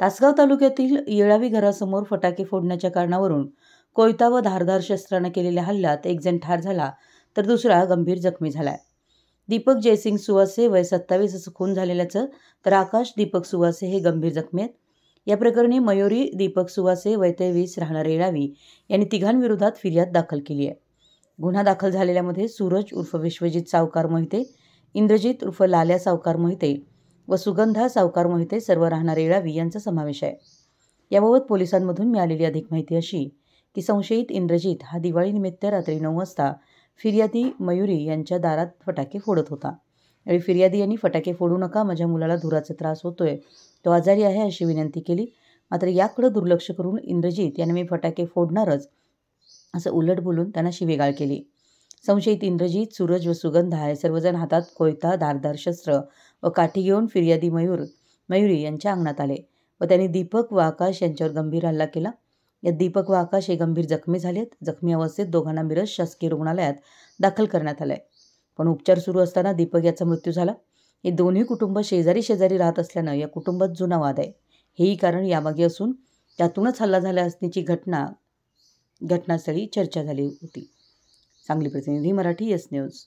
तासगाव तालुक्यातील येळावी घरासमोर फटाके फोडण्याच्या कारणावरून कोयता व धारधार शस्त्रानं केलेल्या हल्ल्यात जण ठार झाला तर दुसरा गंभीर जखमी झाला दीपक जयसिंग सुवासे वय सत्तावीस असं खून झालेल्याचं तर आकाश दीपक सुवासे हे गंभीर जखमी आहेत या प्रकरणी मयुरी दीपक सुवासे वय तेवीस राहणारे येळावी यांनी तिघांविरोधात फिर्याद दाखल केली आहे गुन्हा दाखल झालेल्यामध्ये सूरज उर्फ विश्वजित सावकार मोहिते इंद्रजित उर्फ लाल्या सावकार मोहिते व सुगंधा सावकार मोहिते सर्व राहणारे इळावी यांचा समावेश आहे याबाबत पोलिसांमधून मिळालेली अधिक माहिती अशी की संशयित इंद्रजित हा दिवाळीनिमित्त रात्री नऊ वाजता फिर्यादी मयुरी यांच्या दारात फटाके फोडत होता आणि फिर्यादी यांनी फटाके फोडू नका माझ्या मुलाला धुराचा त्रास होतोय तो आजारी आहे अशी विनंती केली मात्र याकडे दुर्लक्ष करून इंद्रजित यांनी मी फटाके फोडणारच असं उलट बोलून त्यांना शिवेगाळ केली संशयित इंद्रजीत सूरज व सुगंधा हे सर्वजण हातात कोयता धारदार शस्त्र व काठी घेऊन फिर्यादी मयूर मयुरी यांच्या अंगणात आले व त्यांनी दीपक व आकाश यांच्यावर गंभीर हल्ला केला यात दीपक व आकाश हे गंभीर जखमी झालेत जखमी अवस्थेत दोघांना मिरज शासकीय रुग्णालयात दाखल करण्यात आलंय पण उपचार सुरू असताना दीपक याचा मृत्यू झाला हे दोन्ही कुटुंब शेजारी शेजारी राहत असल्यानं या कुटुंबात जुना वाद आहे हेही कारण यामागे असून त्यातूनच हल्ला झाला असण्याची घटना घटनास्थळी चर्चा झाली होती चांगली प्रतिनिधी मराठी एस न्यूज